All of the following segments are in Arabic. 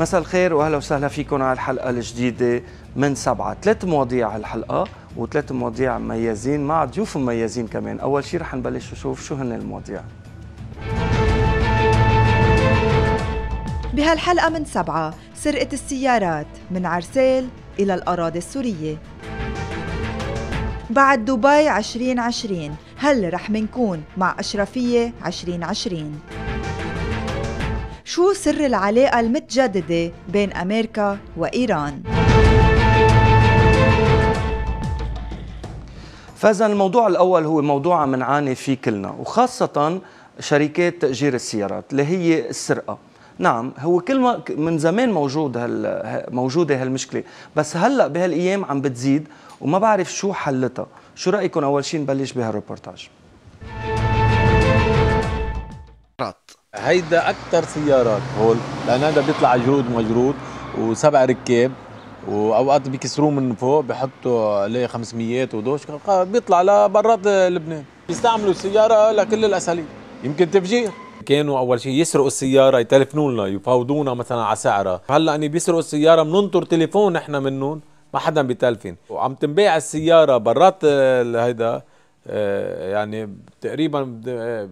مساء الخير واهلا وسهلا فيكم على الحلقه الجديده من سبعه، ثلاث مواضيع هالحلقه وثلاث مواضيع مميزين مع ضيوف مميزين كمان، اول شيء رح نبلش نشوف شو هن المواضيع. بهالحلقه من سبعه سرقه السيارات من عرسيل الى الاراضي السوريه. بعد دبي 2020 هل رح منكون مع أشرفية 2020 شو سر العلاقة المتجددة بين أمريكا وإيران؟ فإذا الموضوع الأول هو موضوع منعاني فيه كلنا وخاصة شركات تأجير السيارات اللي هي السرقة نعم هو كل ما من زمان موجود هال موجوده هالمشكله بس هلا بهالايام عم بتزيد وما بعرف شو حلتها شو رايكم اول شيء نبلش بهالريبورتاج هيدا اكثر سيارات هول لان هذا بيطلع جرود مجرود وسبع ركاب واوقات بيكسروه من فوق بحطوا عليه 500 ودوش بيطلع لبرات لبنان بيستعملوا السياره لكل الاساليب يمكن تفجير كانوا اول شيء يسرقوا السياره يتلفنوا لنا يفاوضونا مثلا على سعرها هلا اني بيسرقوا السياره بننطر تليفون نحن منهم ما حدا بيتلفن وعم تنباع السياره برات هيدا آه، يعني تقريبا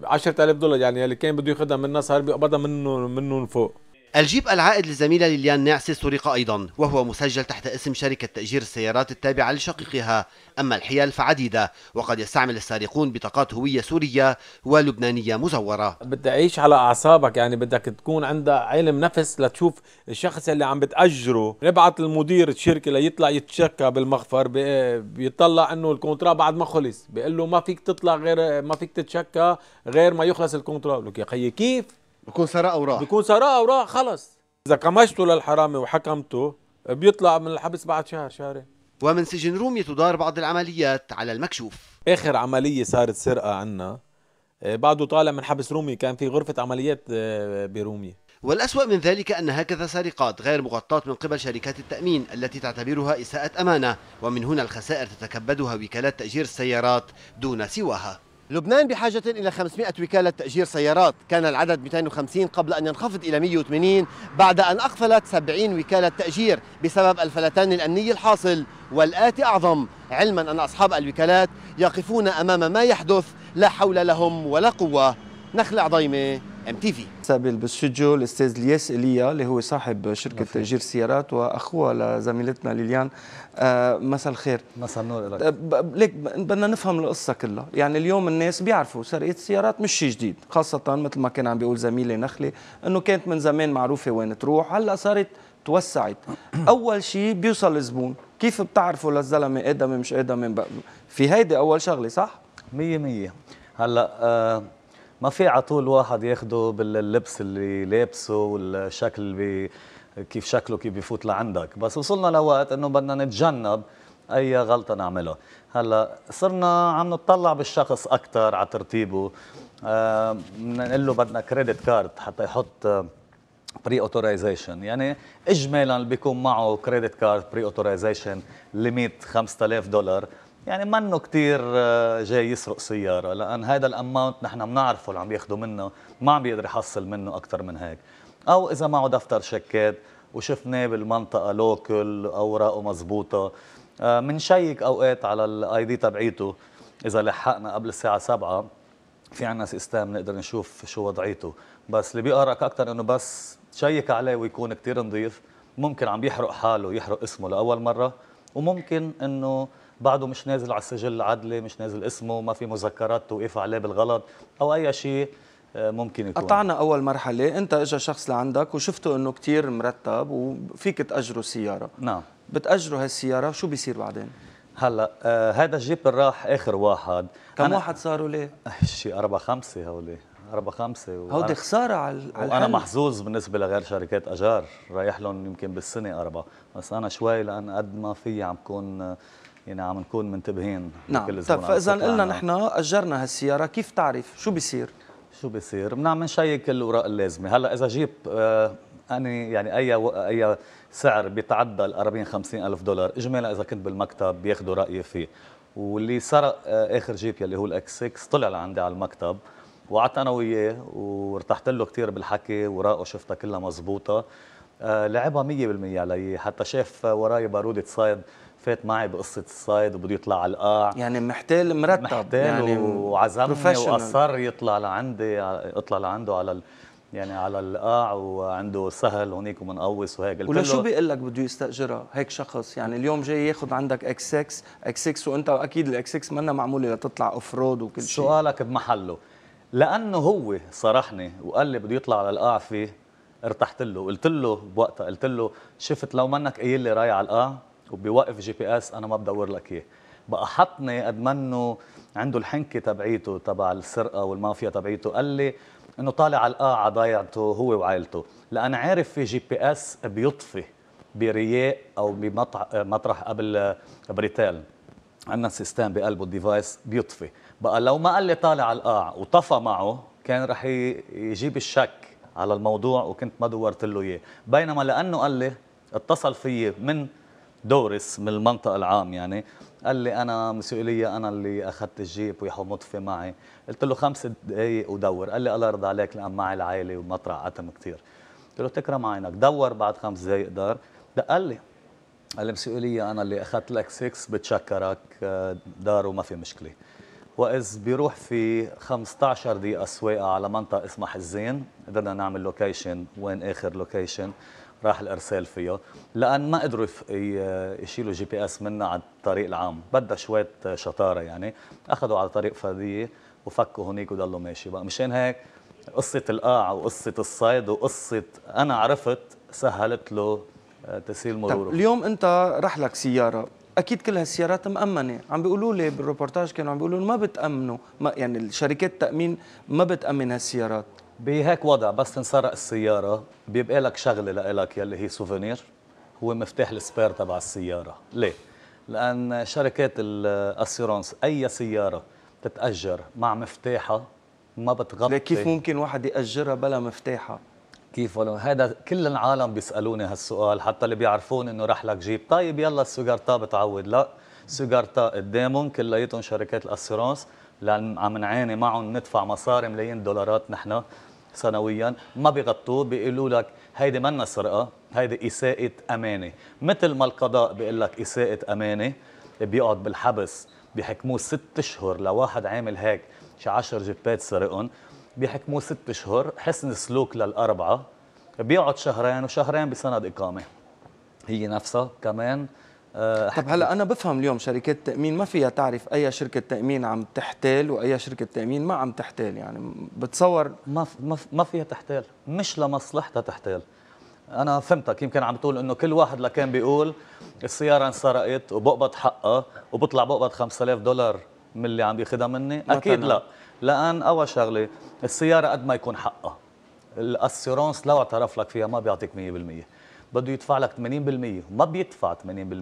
10000 آه، دولار يعني اللي كان بده ياخذها منا صار بيقبضها منه منه فوق الجيب العائد للزميلة ليليان نعس سرق أيضا وهو مسجل تحت اسم شركة تأجير السيارات التابعة لشقيقها أما الحيل فعديدة وقد يستعمل السارقون بطاقات هوية سورية ولبنانية مزورة بدي أعيش على أعصابك يعني بدك تكون عندها علم نفس لتشوف الشخص اللي عم بتأجره نبعت المدير الشركة ليطلع يتشكى بالمخفر بيطلع أنه الكونترا بعد ما خلص بيقول له ما فيك تطلع غير ما فيك تتشكى غير ما يخلص الكونترا لك يا خيي كيف بكون سرقه وراح بكون سرقه وراح خلص اذا كمشته للحرامي وحكمته بيطلع من الحبس بعد شهر شهرين ومن سجن رومي تدار بعض العمليات على المكشوف اخر عمليه صارت سرقه عنا بعده طالع من حبس رومي كان في غرفه عمليات آه، برومي والأسوأ من ذلك أن هكذا سرقات غير مغطاة من قبل شركات التأمين التي تعتبرها إساءة أمانة ومن هنا الخسائر تتكبدها وكالات تأجير السيارات دون سواها لبنان بحاجة إلى 500 وكالة تأجير سيارات كان العدد 250 قبل أن ينخفض إلى 180 بعد أن أقفلت 70 وكالة تأجير بسبب الفلتان الأمني الحاصل والآتي أعظم علما أن أصحاب الوكالات يقفون أمام ما يحدث لا حول لهم ولا قوة نخل ضيمة ام تي في سابل بالسجو الاستاذ الياس ايليا اللي هو صاحب شركه تاجير سيارات واخوها لزميلتنا ليليان آه مساء الخير مساء النور لك آه، ليك بدنا نفهم القصه كلها يعني اليوم الناس بيعرفوا سرقه السيارات مش شيء جديد خاصه مثل ما كان عم بيقول زميلي نخله انه كانت من زمان معروفه وين تروح هلا صارت توسعت اول شيء بيوصل الزبون كيف بتعرفوا للزلمه ادمي مش ادمي في هيدي اول شغله صح 100% هلا آه ما في على طول واحد ياخده باللبس اللي لابسه والشكل اللي كيف شكله كيف بيفوت لعندك بس وصلنا لوقت انه بدنا نتجنب اي غلطه نعملها هلا صرنا عم نتطلع بالشخص اكثر على ترتيبه آه بنقول له بدنا كريدت كارد حتى يحط بري آه، اوثورايزيشن يعني اجمالا بيكون معه كريدت كارد بري اوثورايزيشن ليميت 5000 دولار يعني منه كثير آه، جاي يسرق سياره لان هذا الاماونت نحن بنعرفه اللي عم ياخذوا منه ما عم بيقدر يحصل منه اكثر من هيك او اذا معه دفتر شيكات وشفناه بالمنطقه لوكل اوراقه مزبوطه بنشيك آه، اوقات على الاي دي تبعيته اذا لحقنا قبل الساعه 7 في عنا سيستم نقدر نشوف شو وضعيته بس اللي بيقرك اكثر انه بس تشيك عليه ويكون كثير نظيف ممكن عم يحرق حاله يحرق اسمه لاول مره وممكن انه بعده مش نازل على السجل العدلي مش نازل اسمه ما في مذكرات توقيف عليه بالغلط او اي شيء آه، ممكن يكون قطعنا اول مرحله انت اجى شخص لعندك وشفته انه كثير مرتب وفيك تاجره سياره نعم بتاجره هالسياره شو بيصير بعدين هلا آه هذا الجيب راح اخر واحد كم واحد صاروا ليه شيء اربع خمسه هولي أربعة خمسة هودي خسارة على وأنا محظوظ بالنسبة لغير شركات أجار رايح لهم يمكن بالسنة أربعة بس أنا شوي لأن قد ما في عم كون آه، يعني إيه، عم نكون منتبهين نعم كل طيب فاذا قلنا نحن اجرنا هالسياره كيف تعرف شو بيصير شو بيصير بنعمل نشيك الاوراق اللازمه هلا اذا جيب آه يعني أي و... أي سعر بيتعدى ال 40 50 ألف دولار إجمالا إذا كنت بالمكتب بياخذوا رأيي فيه واللي سرق آه، آخر جيب يلي هو الإكس 6 طلع لعندي على المكتب وقعدت أنا وياه وارتحت له كثير بالحكي وراقه شفتها كلها مزبوطة آه لعبها 100% علي حتى شاف وراي بارودة صيد فات معي بقصه الصيد وبده يطلع على القاع يعني محتال مرتب محتال يعني وعزمني واصر يطلع لعندي اطلع لعنده على ال... يعني على القاع وعنده سهل هونيك ومنقوص وهيك ولا شو بيقول لك بده يستاجرها هيك شخص يعني اليوم جاي ياخذ عندك اكس اكس اكس اكس وانت اكيد الاكس اكس منا معموله لتطلع اوف رود وكل شيء سؤالك بمحله لانه هو صرحني وقال لي بده يطلع على القاع فيه ارتحت له قلت له بوقتها قلت له شفت لو منك قايل لي راي على القاع وبيوقف جي بي اس انا ما بدور لك اياه بقى حطني قد منه عنده الحنكه تبعيته تبع السرقه والمافيا تبعيته قال لي انه طالع على القاعه ضايعته هو وعائلته لان عارف في جي بي اس بيطفي برياء او بمطرح قبل بريتال عندنا سيستم بقلبه الديفايس بيطفي بقى لو ما قال لي طالع على القاع وطفى معه كان رح يجيب الشك على الموضوع وكنت ما دورت له اياه بينما لانه قال لي اتصل فيي من دورس من المنطقة العام يعني قال لي انا مسؤوليه انا اللي اخذت الجيب ويحو مطفي معي قلت له خمس دقائق ودور قال لي الله يرضى عليك لان معي العائله ومطرح قتم كثير قلت له تكرم عينك دور بعد خمس دقائق دار قال لي قال لي مسؤوليه انا اللي اخذت لك 6 بتشكرك آه، دار وما في مشكله وإذ بيروح في 15 دقيقة سواقة على منطقة اسمها حزين قدرنا نعمل لوكيشن وين آخر لوكيشن راح الارسال فيها لان ما قدروا يشيلوا جي بي اس منها على الطريق العام بدها شويه شطاره يعني اخذوا على طريق فرديه وفكوا هنيك وضلوا ماشي بقى مشان هيك قصه القاع وقصه الصيد وقصه انا عرفت سهلت له آه، تسهيل مروره اليوم انت رحلك سياره اكيد كل هالسيارات مامنه عم بيقولوا لي بالروبورتاج كانوا عم بيقولوا ما بتامنوا ما يعني الشركات التامين ما بتامن هالسيارات بهيك وضع بس تنسرق السيارة بيبقى لك شغلة لإلك يلي هي سوفينير هو مفتاح السبير تبع السيارة ليه؟ لأن شركات الأسيرانس أي سيارة تتأجر مع مفتاحها ما بتغطي ليه كيف ممكن واحد يأجرها بلا مفتاحها؟ كيف ولو هذا كل العالم بيسالوني هالسؤال حتى اللي بيعرفون انه راح لك جيب طيب يلا السيجارتا بتعود لا سيجارتا قدامهم كلياتهم شركات الاسيرانس لان عم نعاني معهم ندفع مصاري ملايين دولارات نحن سنويا ما بيغطوه بيقولوا لك هيدي منا سرقه آه. هيدي اساءه امانه مثل ما القضاء بيقول لك اساءه امانه بيقعد بالحبس بيحكموه ست اشهر لواحد عامل هيك شي 10 جبات سرقهم بيحكموه ست اشهر حسن سلوك للاربعه بيقعد شهرين وشهرين بسند اقامه هي نفسها كمان آه، طب هلا انا بفهم اليوم شركات تامين ما فيها تعرف اي شركه تامين عم تحتال واي شركه تامين ما عم تحتال يعني بتصور ما ما فيها تحتال مش لمصلحتها تحتال انا فهمتك يمكن عم تقول انه كل واحد لكان بيقول السياره انسرقت وبقبض حقها وبطلع بقبض 5000 دولار من اللي عم ياخذها مني اكيد لا لان اول شغله السياره قد ما يكون حقها الاسيرونس لو اعترف لك فيها ما بيعطيك 100% بده يدفع لك 80% وما بيدفع 80%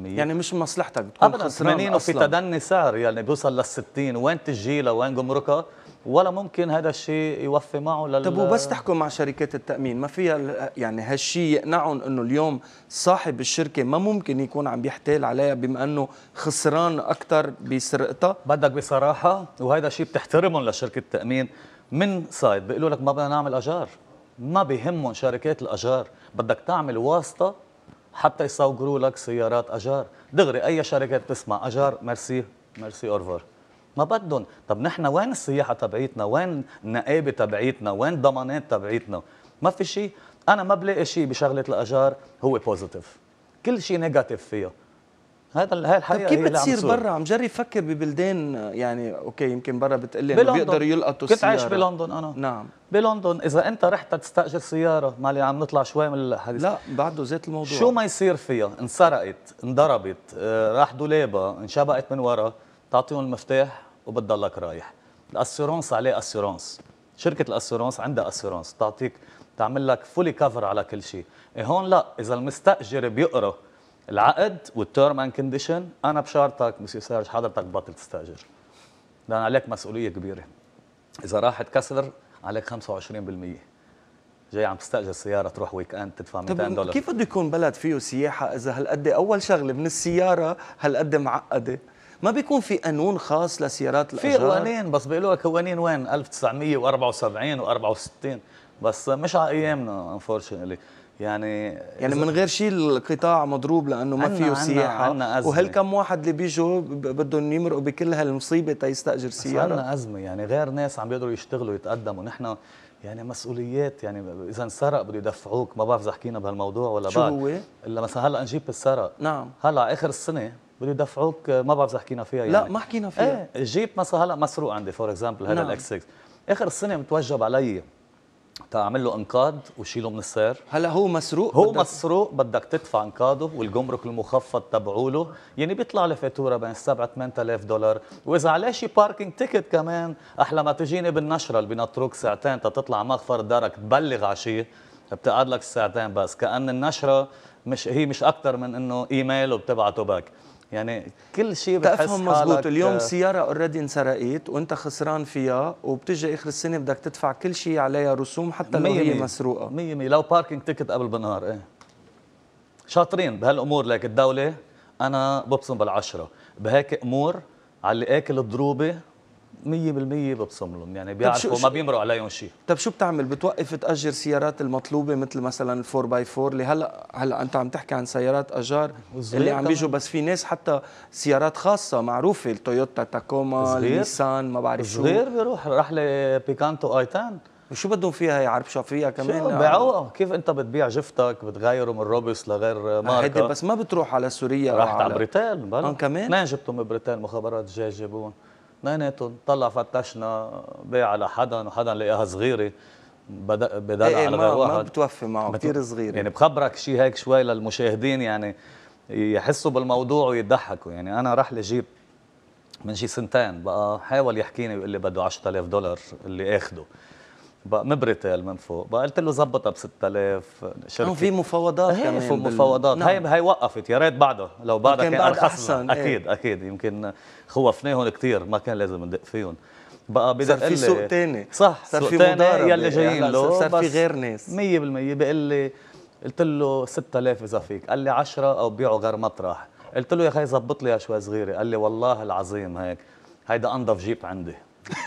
يعني مش مصلحتك بتكون ابدا 80 وفي تدني سعر يعني بيوصل لل 60 وين تسجيلها وين جمركها ولا ممكن هذا الشيء يوفي معه لل طب وبس تحكوا مع شركات التامين ما فيها يعني هالشيء يقنعهم انه اليوم صاحب الشركه ما ممكن يكون عم يحتال عليها بما انه خسران اكثر بسرقتها بدك بصراحه وهذا الشيء بتحترمهم لشركه التامين من سايد بيقولوا لك ما بدنا نعمل اجار ما بيهمهم شركات الاجار بدك تعمل واسطه حتى يصوروا لك سيارات اجار دغري اي شركه بتسمع اجار ميرسي ميرسي اورفر ما بدهم طب نحن وين السياحه تبعيتنا وين النقابه تبعيتنا وين الضمانات تبعيتنا ما في شيء انا ما بلاقي شيء بشغله الاجار هو بوزيتيف كل شيء نيجاتيف فيها هذا هي الحقيقه طيب كيف بتصير برا عم جرب فكر ببلدان يعني اوكي يمكن برا بتقلي انه بيقدروا يلقطوا كنت عايش بلندن انا نعم بلندن اذا انت رحت تستاجر سياره مالي عم نطلع شوي من الحديث لا بعده زيت الموضوع شو ما يصير فيها انسرقت انضربت آه، راح دولابها انشبقت من ورا تعطيهم المفتاح وبتضلك رايح الاسيرونس عليه اسيرونس شركه الاسيرونس عندها اسيرونس تعطيك تعمل لك فولي كفر على كل شيء إيه هون لا اذا المستاجر بيقرا العقد والتيرم اند كونديشن انا بشارتك مسيو سيرج حضرتك بطل تستاجر لان عليك مسؤوليه كبيره اذا راحت كسر عليك 25% جاي عم تستاجر سياره تروح ويك اند تدفع 200 دولار كيف بده يكون بلد فيه سياحه اذا هالقد اول شغله من السياره هالقد معقده ما بيكون في قانون خاص لسيارات الاجار في قوانين بس لك قوانين وين 1974 و64 بس مش على ايامنا انفورشنتلي يعني يعني من غير شيء القطاع مضروب لانه ما فيه سياحه عنا أزمة. وهالكم واحد اللي بيجوا بدهم يمرقوا بكل هالمصيبه تيستاجر سياره عندنا ازمه يعني غير ناس عم بيقدروا يشتغلوا يتقدموا نحن يعني مسؤوليات يعني اذا انسرق بده يدفعوك ما بعرف اذا حكينا بهالموضوع ولا شو بعد شو هو؟ الا مثلا هلا نجيب السرق نعم هلا اخر السنه بده يدفعوك ما بعرف اذا حكينا فيها يعني لا ما حكينا فيها ايه جيب مثلا هلا مسروق عندي فور اكزامبل هذا نعم. الاكس 6 اخر السنه متوجب علي تعمل طيب، له انقاض وشيله من السير هلا هو مسروق هو بدك... مسروق بدك تدفع انقاضه والجمرك المخفض تبعوله يعني بيطلع لي فاتوره بين 7 8000 دولار واذا عليه شي باركينج تيكت كمان احلى ما تجيني بالنشره اللي بنطرك ساعتين تطلع مغفر دارك تبلغ على شيء بتقعد لك ساعتين بس كأن النشرة مش هي مش اكثر من إنه إيميل وبتبعته باك يعني كل شيء بتحس تفهم مزبوط اليوم آه. سياره اوريدي انسرقت وانت خسران فيها وبتجي اخر السنه بدك تدفع كل شيء عليها رسوم حتى لو هي مسروقه 100 لو باركينج تيكت قبل بالنهار ايه شاطرين بهالامور لك الدوله انا ببصم بالعشره بهيك امور على اللي اكل الضروبه مية بالمية ببصم لهم يعني طيب بيعرفوا ما بيمروا عليهم شيء طب شو بتعمل بتوقف تأجر سيارات المطلوبة مثل مثلا 4 باي 4 اللي هلا هلا أنت عم تحكي عن سيارات أجار اللي عم بيجوا بس في ناس حتى سيارات خاصة معروفة التويوتا تاكوما نيسان ما بعرف شو صغير بيروح رحلة بيكانتو ايتان وشو بدهم فيها يعربشوا فيها كمان بيعوقوا كيف انت بتبيع جفتك بتغيره من روبس لغير آه، ماركه بس ما بتروح على سوريا رحت على, بريتان بلا آه، كمان ما جبتهم من بريتان مخابرات الدجاج جابوهم اثنيناتهم طلع فتشنا بيع على حدا وحدا لقاها صغيره بدا إيه،, ايه على غير واحد ما بتوفي معه كثير صغيره يعني بخبرك شيء هيك شوي للمشاهدين يعني يحسوا بالموضوع ويضحكوا يعني انا راح لجيب من شي سنتين بقى حاول يحكيني ويقول لي بده 10000 دولار اللي اخده بقى مبرتي من فوق بقى قلت له ظبطها ب 6000 شركه في مفاوضات هي إيه، في مفاوضات نعم. هي هي وقفت يا ريت بعدها لو بعدها كان, كان بعد احسن اكيد ايه. اكيد يمكن خوفناهم كثير ما كان لازم ندق فيهم بقى بدق صار في سوق ثاني صح صار في مضاربه يلي جايين له صار في غير ناس 100% بيقول لي قلت له 6000 اذا فيك قال لي 10 او بيعه غير مطرح قلت له يا اخي ظبط لي شوي صغيره قال لي والله العظيم هيك هيدا انضف جيب عندي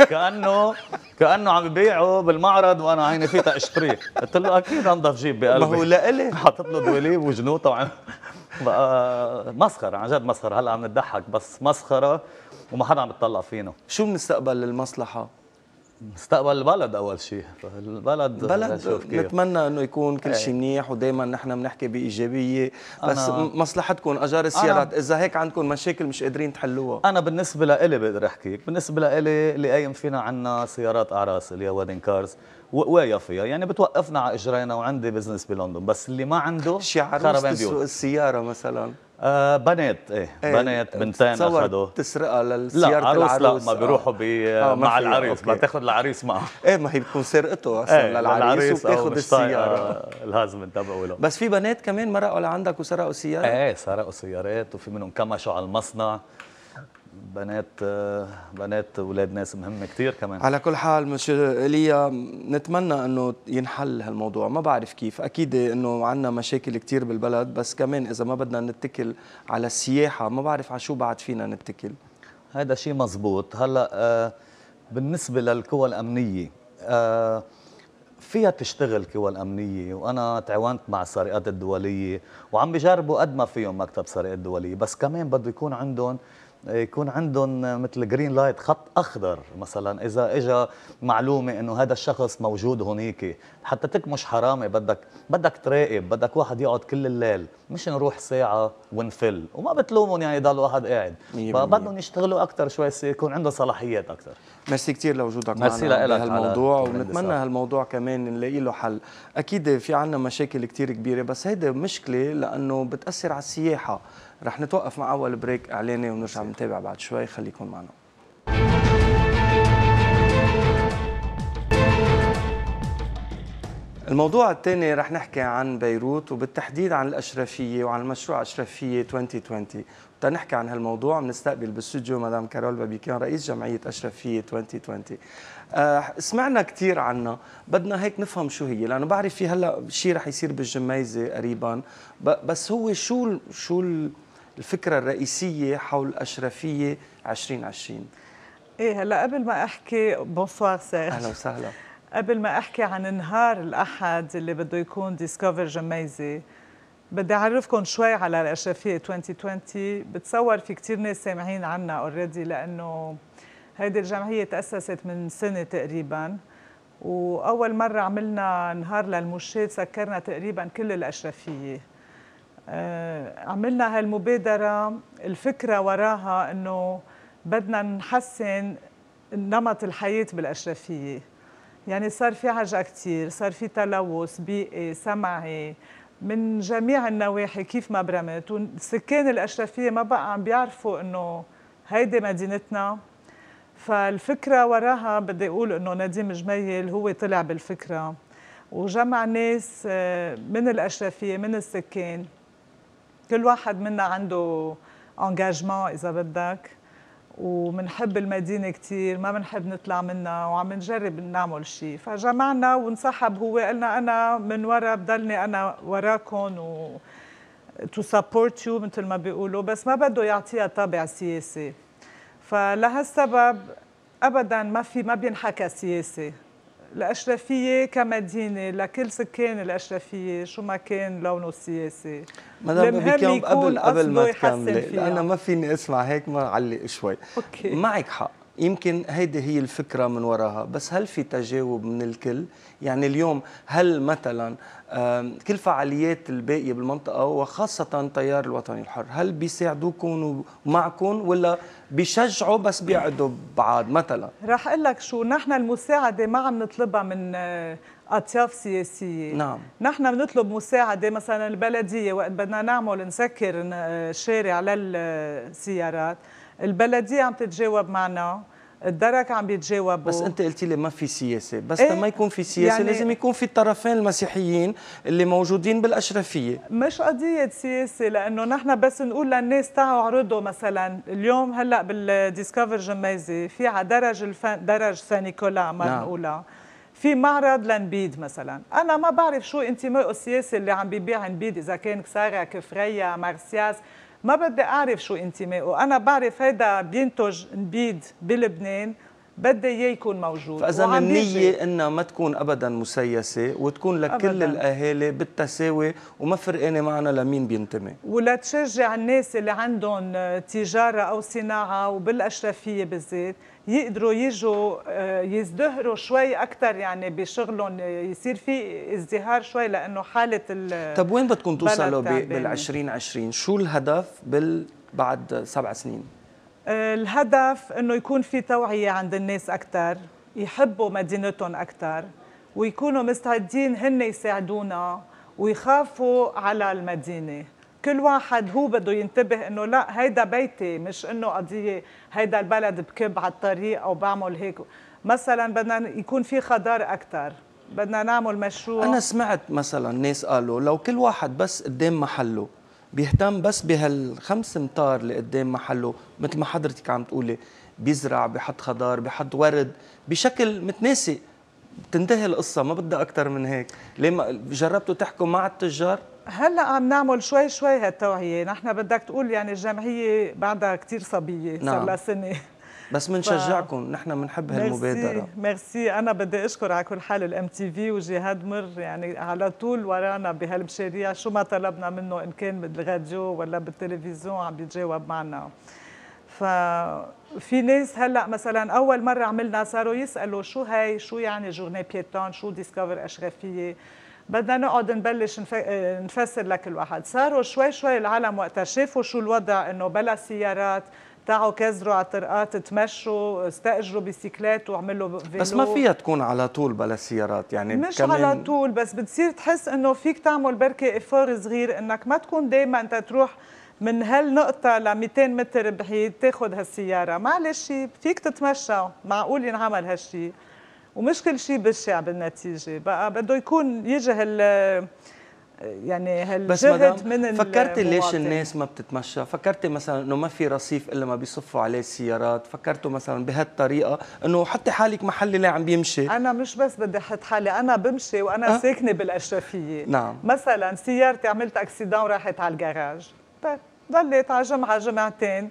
كانه كانه عم يبيعه بالمعرض وانا عيني فيتا اشتريه قلت له اكيد انضف جيب بقلبي ما هو لإلي حاطط له دوليب وجنوطه وعم بقى مسخره عن جد مسخره هلا عم نضحك بس مسخره وما حدا عم يتطلع فينا شو مستقبل المصلحه مستقبل البلد اول شيء البلد بلد نتمنى انه يكون كل إيه. شيء منيح ودائما نحن بنحكي بايجابيه بس مصلحتكم اجار السيارات اذا هيك عندكم مشاكل مش قادرين تحلوها انا بالنسبه لإلي بقدر احكيك بالنسبه لإلي اللي قايم فينا عندنا سيارات اعراس اللي هي ويدنج كارز وقوايه فيها يعني بتوقفنا على اجرينا وعندي بزنس بلندن بس اللي ما عنده شعار عروس السياره مثلا آه بنات ايه, ايه بنات بنتين اخذوا تسرقها لسياره لا عروس لا ما بيروحوا آه. بي آه مع العريس ما تاخذ العريس معها ايه ما هي بتكون سرقته اصلا ايه للعريس وبتاخذ السياره آه، لازم تبعه له بس في بنات كمان مرقوا لعندك وسرقوا سياره ايه سرقوا سيارات وفي منهم كمشوا على المصنع بنات بنات اولاد ناس مهمه كثير كمان على كل حال مش ايليا نتمنى انه ينحل هالموضوع ما بعرف كيف اكيد انه عندنا مشاكل كثير بالبلد بس كمان اذا ما بدنا نتكل على السياحه ما بعرف على شو بعد فينا نتكل هذا شيء مزبوط هلا آه، بالنسبه للقوى الامنيه آه، فيها تشتغل قوى الامنيه وانا تعاونت مع السرقات الدوليه وعم بجربوا قد ما فيهم مكتب سرقات دوليه بس كمان بده يكون عندهم يكون عندهم مثل جرين لايت خط اخضر مثلا اذا اجى معلومه انه هذا الشخص موجود هنيك حتى تكمش حرامي بدك بدك تراقب بدك واحد يقعد كل الليل مش نروح ساعه ونفل وما بتلومهم يعني ضل واحد قاعد فبدهم يشتغلوا اكثر شوي يكون عنده صلاحيات اكثر ميرسي كثير لوجودك ميرسي معنا هالموضوع ونتمنى هالموضوع كمان نلاقي له حل اكيد في عنا مشاكل كثير كبيره بس هيدا مشكله لانه بتاثر على السياحه رح نتوقف مع أول بريك إعلاني ونرجع نتابع بعد شوي خليكم معنا الموضوع الثاني رح نحكي عن بيروت وبالتحديد عن الأشرفية وعن مشروع أشرفية 2020 تنحكي عن هالموضوع بنستقبل بالاستوديو مدام كارول بابيكان رئيس جمعية أشرفية 2020 أه سمعنا كثير عنها بدنا هيك نفهم شو هي لأنه بعرف في هلا شيء رح يصير بالجميزة قريبا بس هو شو شو الفكرة الرئيسية حول أشرفية 2020 إيه هلا قبل ما أحكي بونسوار سيرج أهلا وسهلا قبل ما أحكي عن نهار الأحد اللي بده يكون ديسكفر جميزي بدي أعرفكم شوي على الأشرفية 2020 بتصور في كتير ناس سامعين عنا اوريدي لأنه هيدي الجمعية تأسست من سنة تقريباً وأول مرة عملنا نهار للمشاة سكرنا تقريباً كل الأشرفية آه، عملنا هالمبادرة الفكرة وراها أنه بدنا نحسن نمط الحياة بالأشرفية يعني صار في عجقة كتير صار في تلوث بيئي سمعي من جميع النواحي كيف ما برمت وسكان الأشرفية ما بقى عم بيعرفوا أنه هيدي مدينتنا فالفكرة وراها بدي أقول أنه نديم جميل هو طلع بالفكرة وجمع ناس آه، من الأشرفية من السكان كل واحد منا عنده انجاجمون اذا بدك ومنحب المدينه كثير ما بنحب نطلع منها وعم نجرب نعمل شيء فجمعنا وانسحب هو قلنا انا من ورا بضلني انا وراكم و تو سبورت يو مثل ما بيقولوا بس ما بده يعطيها طابع سياسي فلهالسبب ابدا ما في ما بينحكى سياسي الأشرفية كمدينة لكل سكان الأشرفية شو ما كان لونه السياسي المهم يكون قبل قبل ما فيها لأنا ما فيني أسمع هيك ما علق شوي أوكي. معك حق يمكن هيدي هي الفكرة من وراها بس هل في تجاوب من الكل يعني اليوم هل مثلا كل فعاليات الباقية بالمنطقة وخاصة التيار الوطني الحر هل بيساعدوكم ومعكم ولا بيشجعوا بس بيقعدوا بعاد مثلا رح اقول لك شو نحن المساعدة ما عم نطلبها من آه، اطياف سياسيه نعم نحن بنطلب مساعده مثلا البلديه وقت بدنا نعمل نسكر آه، شارع للسيارات البلديه عم تتجاوب معنا الدرك عم بيتجاوبوا بس انت قلتي لي ما في سياسه بس ايه؟ ما يكون في سياسه يعني لازم يكون في الطرفين المسيحيين اللي موجودين بالاشرفيه مش قضيه سياسه لانه نحن بس نقول للناس تعوا عرضوا مثلا اليوم هلا بالديسكفر جميزي في على درج الفن درج سان نيكولا ما نعم. في معرض لنبيد مثلا انا ما بعرف شو انتمائه السياسي اللي عم بيبيع نبيد اذا كان كسارة كفريا مارسياس ما بدي أعرف شو انتمائه أنا بعرف هيدا بينتج نبيد بلبنان بدي اياه يكون موجود فاذا النيه انها ما تكون ابدا مسيسه وتكون لكل أبداً. الاهالي بالتساوي وما فرقانه معنا لمين بينتمي ولا تشجع الناس اللي عندهم تجاره او صناعه وبالاشرفيه بالذات يقدروا يجوا آه، يزدهروا شوي اكثر يعني بشغلهم آه، يصير في ازدهار شوي لانه حاله ال طب وين بدكم توصلوا بال 2020 شو الهدف بال بعد سبع سنين آه، الهدف انه يكون في توعيه عند الناس اكثر يحبوا مدينتهم اكثر ويكونوا مستعدين هن يساعدونا ويخافوا على المدينه كل واحد هو بده ينتبه انه لا هيدا بيتي مش انه قضيه هيدا البلد بكب على الطريق او بعمل هيك مثلا بدنا يكون في خضار اكثر بدنا نعمل مشروع انا سمعت مثلا ناس قالوا لو كل واحد بس قدام محله بيهتم بس بهالخمس امتار اللي قدام محله مثل ما حضرتك عم تقولي بيزرع بحط خضار بحط ورد بشكل متناسق بتنتهي القصة ما بدها أكثر من هيك ليه ما جربتوا تحكوا مع التجار هلا عم نعمل شوي شوي هالتوعيه، نحن بدك تقول يعني الجمعيه بعدها كثير صبيه نعم. صار لها سنه بس بنشجعكم ف... نحن بنحب هالمبادره ميرسي انا بدي اشكر على كل حال الام تي في وجهاد مر يعني على طول ورانا بهالمشاريع شو ما طلبنا منه ان كان بالراديو ولا بالتلفزيون عم بيتجاوب معنا ففي ناس هلا مثلا اول مره عملنا صاروا يسالوا شو هاي شو يعني جورني بيتون شو ديسكفر اشرفيه بدنا نقعد نبلش آه، نفسر لكل واحد صاروا شوي شوي العالم وقتها شافوا شو الوضع انه بلا سيارات تعوا كزروا على الطرقات تمشوا استاجروا بيسيكلات وعملوا فيلو بس ما فيها تكون على طول بلا سيارات يعني مش كمان على طول بس بتصير تحس انه فيك تعمل بركي افور صغير انك ما تكون دائما انت تروح من هالنقطة ل 200 متر بعيد تاخذ هالسيارة، معلش فيك تتمشى، معقول ينعمل هالشيء ومش كل شيء بشع بالنتيجه بقى بده يكون يجي هال يعني هالجهد بس من فكرتي ليش الناس ما بتتمشى فكرتي مثلا انه ما في رصيف الا ما بيصفوا عليه السيارات فكرتوا مثلا بهالطريقه انه حطي حالك محل اللي عم بيمشي انا مش بس بدي احط حالي انا بمشي وانا أه؟ ساكنه بالاشرفيه نعم مثلا سيارتي عملت اكسيدان وراحت على الجراج طيب على جمعه جمعتين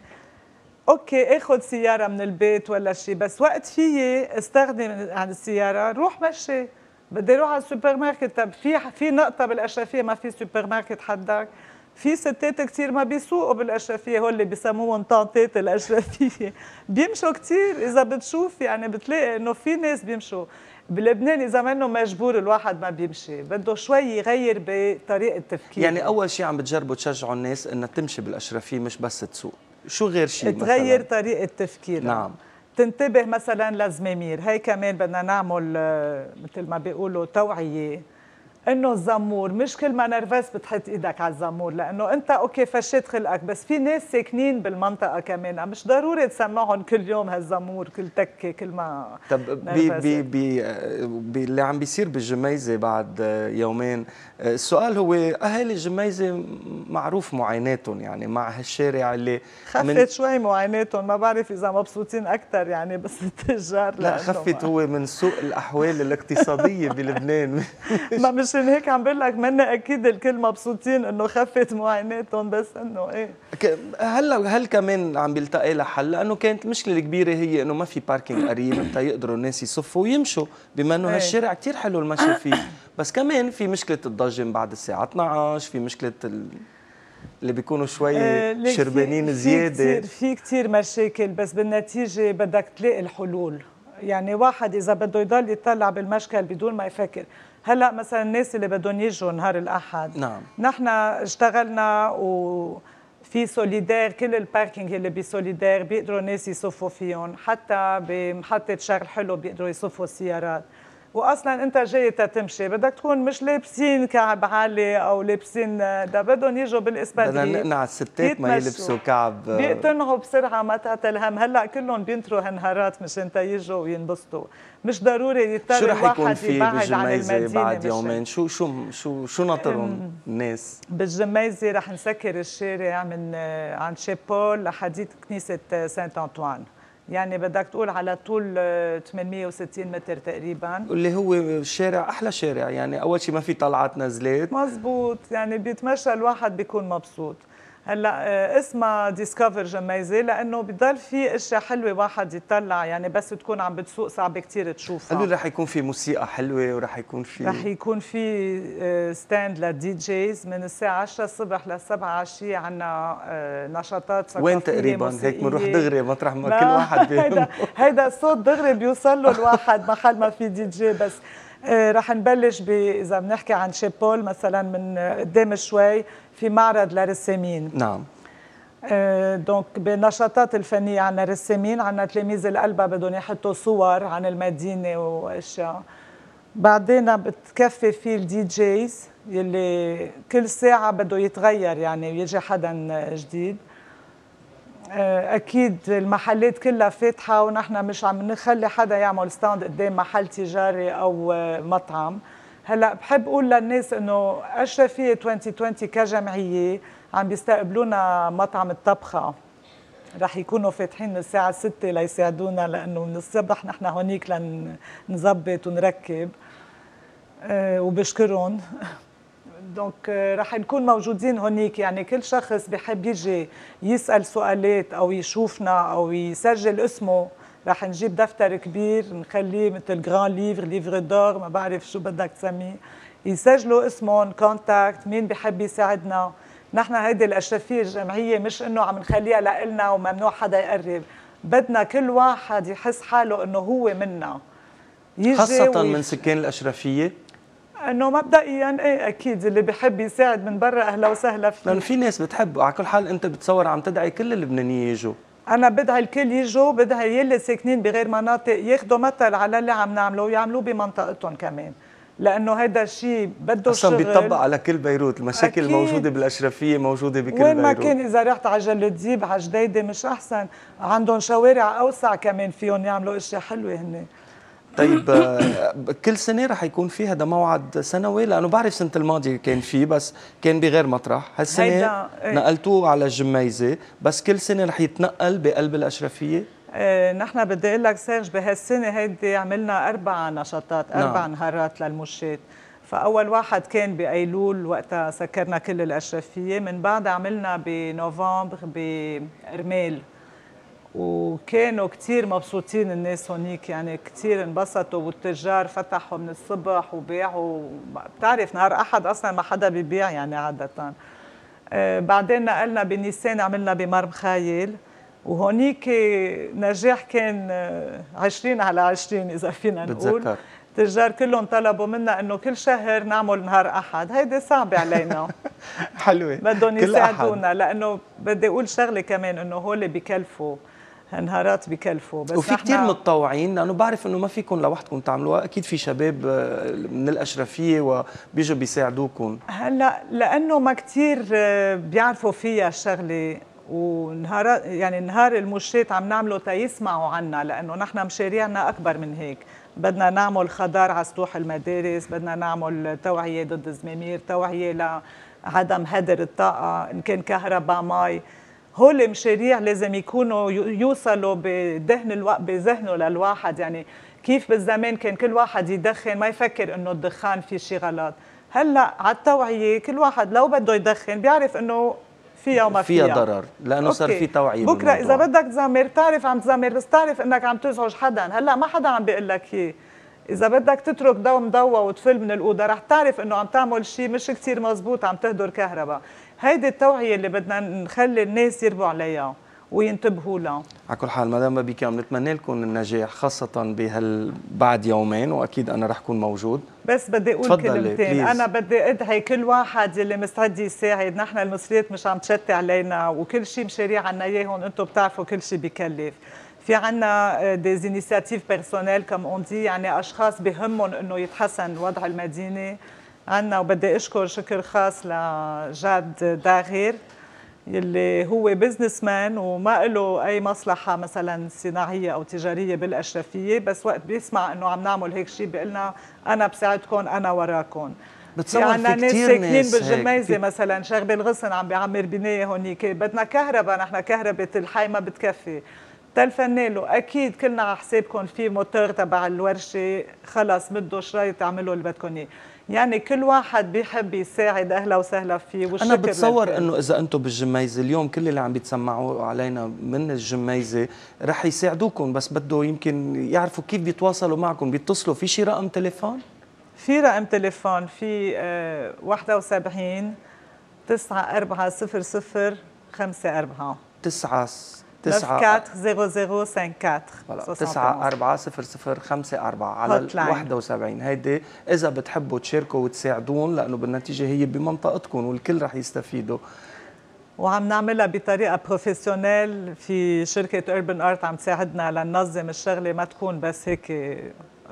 اوكي اخذ سياره من البيت ولا شيء بس وقت فيي استخدم عن السياره روح مشي بدي اروح على السوبر ماركت طب في في نقطه بالاشرفيه ما في سوبر ماركت حدك في ستات كثير ما بيسوقوا بالاشرفيه هول اللي بسموهم طانطات الاشرفيه بيمشوا كثير اذا بتشوف يعني بتلاقي انه في ناس بيمشوا بلبنان اذا منه مجبور الواحد ما بيمشي بده شوي يغير بطريقه تفكير يعني اول شيء عم بتجربوا تشجعوا الناس انها تمشي بالاشرفيه مش بس تسوق شو غير شيء تغير مثلاً؟ طريقه تفكيرك نعم تنتبه مثلا للزمامير هي كمان بدنا نعمل آه، مثل ما بيقولوا توعيه انه الزمور مش كل ما نرفز بتحط ايدك على الزمور لانه انت اوكي فشيت خلقك بس في ناس ساكنين بالمنطقه كمان مش ضروري تسمعهم كل يوم هالزمور كل تكه كل ما طب بي بي بي اللي عم بيصير بالجميزه بعد يومين السؤال هو اهالي الجميزه معروف معاناتهم يعني مع هالشارع اللي خفت شوي معاناتهم ما بعرف اذا مبسوطين اكثر يعني بس التجار لا خفت هو من سوء الاحوال الاقتصاديه بلبنان ما مش عشان هيك عم بقول لك منا اكيد الكل مبسوطين انه خفت معاناتهم بس انه ايه هلا هل كمان عم بيلتقي لها حل لانه كانت المشكله الكبيره هي انه ما في باركينج قريب حتى يقدروا الناس يصفوا ويمشوا بما انه إيه. هالشارع كثير حلو المشي فيه بس كمان في مشكله الضجه من بعد الساعه 12 في مشكله ال... اللي بيكونوا شوي إيه، شربانين زياده في كتير في كثير مشاكل بس بالنتيجه بدك تلاقي الحلول يعني واحد اذا بده يضل يطلع بالمشكل بدون ما يفكر هلا مثلا الناس اللي بدهم يجوا نهار الاحد نعم نحن اشتغلنا و في سوليدير كل الباركينج اللي بسوليدير بيقدروا الناس يصفوا فيهم حتى بمحطة شغل حلو بيقدروا يصفوا السيارات واصلا انت جاي تتمشي بدك تكون مش لابسين كعب عالي او لابسين آه، ده بدهم يجوا بالاسباديه بدنا نقنع الستات ما يلبسوا كعب آه، بيقتنعوا بسرعه ما الهم هلا كلهم بينتروا هالنهارات مشان يجوا وينبسطوا مش ضروري يضطر شو رح يكون في بالجميزه بعد يومين شو شو شو شو ناطرهم الناس بالجميزه رح نسكر الشارع من آه، عند شيبول لحديث كنيسه سانت انطوان يعني بدك تقول على طول 860 آه، متر تقريبا اللي هو شارع احلى شارع يعني اول شيء ما في طلعات نزلات مزبوط يعني بيتمشى الواحد بيكون مبسوط هلا آه، اسمها ديسكفر جميزه لانه بضل في اشياء حلوه واحد يطلع يعني بس تكون عم بتسوق صعب كثير تشوفها قالوا رح يكون في موسيقى حلوه ورح يكون في رح يكون في ستاند للدي جيز من الساعه 10 الصبح لل 7 عشية عندنا آه، نشاطات ثقافيه وين تقريبا هيك بنروح دغري مطرح ما كل واحد بيهمه هيدا الصوت دغري بيوصل له الواحد محل ما في دي جي بس آه، رح نبلش اذا بنحكي عن شيبول مثلا من قدام شوي في معرض لرسامين نعم آه، دونك بالنشاطات الفنيه عندنا رسامين عندنا تلاميذ القلبه بدهم يحطوا صور عن المدينه واشياء بعدين بتكفي في الدي جيز يلي كل ساعه بده يتغير يعني ويجي حدا جديد آه، اكيد المحلات كلها فاتحه ونحن مش عم نخلي حدا يعمل ستاند قدام محل تجاري او آه، مطعم هلا بحب اقول للناس انه اشرفيه 2020 كجمعيه عم بيستقبلونا مطعم الطبخه رح يكونوا فاتحين الساعة 6 ليساعدونا لأنه من الصبح نحن هونيك لنظبط ونركب أه وبشكرهم دونك euh, راح نكون موجودين هونيك يعني كل شخص بحب يجي يسال سؤالات او يشوفنا او يسجل اسمه راح نجيب دفتر كبير نخليه مثل جران ليفر ليفر دور ما بعرف شو بدك تسميه يسجلوا اسمهم كونتاكت مين بحب يساعدنا نحن هيدي الاشرفيه الجمعيه مش انه عم نخليها لنا وممنوع حدا يقرب بدنا كل واحد يحس حاله انه هو منا خاصه ويش... من سكان الاشرفيه انه مبدئيا ايه اكيد اللي بحب يساعد من برا اهلا وسهلا فيه لانه في ناس بتحب على كل حال انت بتصور عم تدعي كل اللبنانيين يجوا انا بدعي الكل يجوا بدعي يلي ساكنين بغير مناطق ياخذوا مثل على اللي عم نعمله ويعملوه بمنطقتهم كمان لانه هيدا الشيء بده شغل اصلا بيطبق على كل بيروت المشاكل الموجوده بالاشرفيه موجوده بكل وين ما بيروت. كان اذا رحت على جلوديب على جديده مش احسن عندهم شوارع اوسع كمان فيهم يعملوا اشياء حلوه هن طيب آه، كل سنه رح يكون في هذا موعد سنوي لانه بعرف سنه الماضيه كان في بس كان بغير مطرح هالسنه ايه. نقلتوه على الجميزه بس كل سنه رح يتنقل بقلب الاشرفيه إيه، نحن بدي اقول لك سيرج بهالسنه هيدي عملنا اربع نشاطات نعم. اربع نعم. نهارات للمشاة فاول واحد كان بايلول وقتها سكرنا كل الاشرفيه من بعد عملنا بنوفمبر برمال وكانوا كثير مبسوطين الناس هونيك يعني كثير انبسطوا والتجار فتحوا من الصبح وبيعوا بتعرف نهار احد اصلا ما حدا بيبيع يعني عاده آه بعدين نقلنا بنيسان عملنا بمرم خايل وهونيك نجاح كان 20 على 20 اذا فينا نقول بتذكر. التجار كلهم طلبوا منا انه كل شهر نعمل نهار احد هيدي صعبه علينا حلوه بدهم يساعدونا لانه بدي اقول شغله كمان انه هول بكلفوا هنهارات بكلفوا بس وفي كثير متطوعين لانه بعرف انه ما فيكم لوحدكم تعملوها اكيد في شباب آه، من الاشرفيه وبيجوا بيساعدوكم هلا لانه ما كثير آه، بيعرفوا فيها الشغله ونهار يعني نهار المشيت عم نعمله تيسمعوا عنا لانه نحن مشاريعنا اكبر من هيك بدنا نعمل خضار على سطوح المدارس بدنا نعمل توعيه ضد الزمامير توعيه لعدم هدر الطاقه ان كان كهرباء مي هول المشاريع لازم يكونوا يوصلوا بذهن بذهنه للواحد يعني كيف بالزمان كان كل واحد يدخن ما يفكر انه الدخان في شيء غلط هلا على التوعيه كل واحد لو بده يدخن بيعرف انه فيها وما فيها فيها ضرر لانه صار في توعيه بكره اذا بدك تزمر بتعرف عم تزمر بس تعرف انك عم تزعج حدا هلا ما حدا عم بيقول لك اياه اذا بدك تترك ضوء مضوى وتفل من الاوضه رح تعرف انه عم تعمل شيء مش كثير مزبوط عم تهدر كهرباء هيدي التوعيه اللي بدنا نخلي الناس يربوا عليها وينتبهوا لها على كل حال مدام بابيكي عم نتمنى لكم النجاح خاصة بهال بعد يومين وأكيد أنا رح اكون موجود بس بدي أقول كلمتين أنا بدي أدعي كل واحد يلي مستعد يساعد نحن المصريات مش عم تشتي علينا وكل شيء مشاريع عنا إياهم أنتم بتعرفوا كل شيء بكلف في عنا ديز انيشيتيف بيرسونيل كم اون دي يعني اشخاص بهمهم انه يتحسن وضع المدينه عنا وبدي اشكر شكر خاص لجاد داغير يلي هو بزنس مان وما له اي مصلحه مثلا صناعيه او تجاريه بالاشرفيه بس وقت بيسمع انه عم نعمل هيك شيء بيقول لنا انا بساعدكم انا وراكم بتصور يعني في ناس ساكنين بالجميزه مثلا شغبه الغصن عم بيعمر بنايه هونيك بدنا كهرباء نحن كهرباء الحي ما بتكفي تلفني له اكيد كلنا على حسابكم في موتور تبع الورشه خلص بده شريط اعملوا اللي بدكم اياه يعني كل واحد بيحب يساعد اهلا وسهلا فيه والشكر انا بتصور انه اذا انتم بالجميزه اليوم كل اللي عم بيتسمعوا علينا من الجميزه رح يساعدوكم بس بده يمكن يعرفوا كيف بيتواصلوا معكم بيتصلوا في شي رقم تليفون في رقم تليفون في آه 71 9 4 0 5 4 9 94 voilà 9 4 0 5 4 على ال 71 هيدي اذا بتحبوا تشاركوا وتساعدون لانه بالنتيجه هي بمنطقتكم والكل رح يستفيدوا وعم نعملها بطريقه بروفيسيونيل في شركه اوربن ارت عم تساعدنا لننظم الشغله ما تكون بس هيك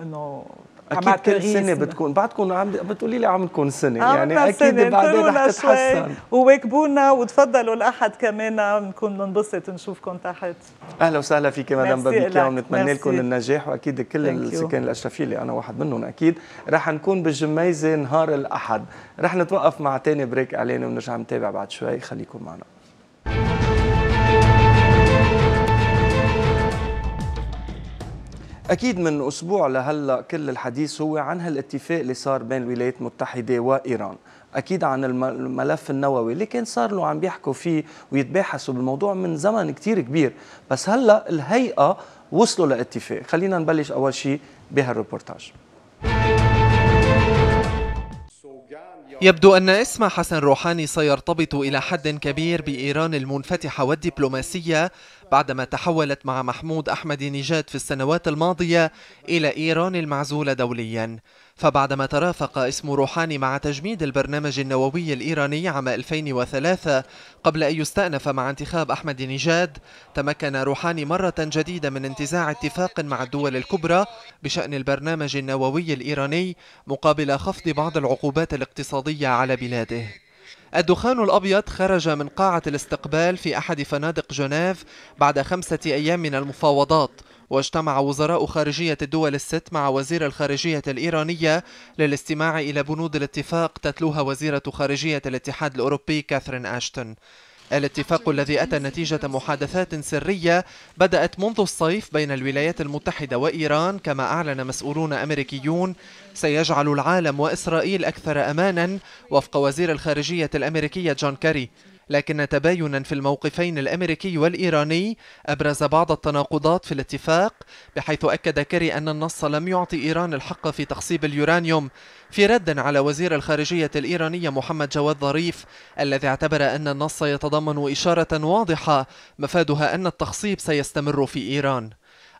انه اكيد كل سنه بتكون بعدكم عم بتقولي لي عم سنه يعني اكيد بعدين رح تتحسن وواكبونا وتفضلوا الاحد كمان نكون ننبسط نشوفكم تحت اهلا وسهلا فيك مدام بابيكيا ونتمنى لكم النجاح واكيد كل السكان الاشرفيه اللي انا واحد منهم اكيد رح نكون بالجميزه نهار الاحد رح نتوقف مع تاني بريك اعلاني ونرجع نتابع بعد شوي خليكم معنا أكيد من أسبوع لهلا كل الحديث هو عن هالاتفاق اللي صار بين الولايات المتحدة وإيران أكيد عن الملف النووي اللي كان صار له عم بيحكوا فيه ويتباحثوا بالموضوع من زمن كتير كبير بس هلا الهيئة وصلوا لاتفاق خلينا نبلش أول شيء بهالريبورتاج يبدو أن اسم حسن روحاني سيرتبط إلى حد كبير بإيران المنفتحة والدبلوماسية بعدما تحولت مع محمود أحمد نجاد في السنوات الماضية إلى إيران المعزولة دوليا فبعدما ترافق اسم روحاني مع تجميد البرنامج النووي الإيراني عام 2003 قبل أن يستأنف مع انتخاب أحمد نجاد تمكن روحاني مرة جديدة من انتزاع اتفاق مع الدول الكبرى بشأن البرنامج النووي الإيراني مقابل خفض بعض العقوبات الاقتصادية على بلاده الدخان الأبيض خرج من قاعة الاستقبال في أحد فنادق جنيف بعد خمسة أيام من المفاوضات واجتمع وزراء خارجية الدول الست مع وزير الخارجية الإيرانية للاستماع إلى بنود الاتفاق تتلوها وزيرة خارجية الاتحاد الأوروبي كاثرين أشتون الاتفاق الذي أتى نتيجة محادثات سرية بدأت منذ الصيف بين الولايات المتحدة وإيران كما أعلن مسؤولون أمريكيون سيجعل العالم وإسرائيل أكثر أمانا وفق وزير الخارجية الأمريكية جون كاري لكن تباينا في الموقفين الأمريكي والإيراني أبرز بعض التناقضات في الاتفاق بحيث أكد كيري أن النص لم يعطي إيران الحق في تخصيب اليورانيوم في رد على وزير الخارجية الإيراني محمد جواد ظريف الذي اعتبر أن النص يتضمن إشارة واضحة مفادها أن التخصيب سيستمر في إيران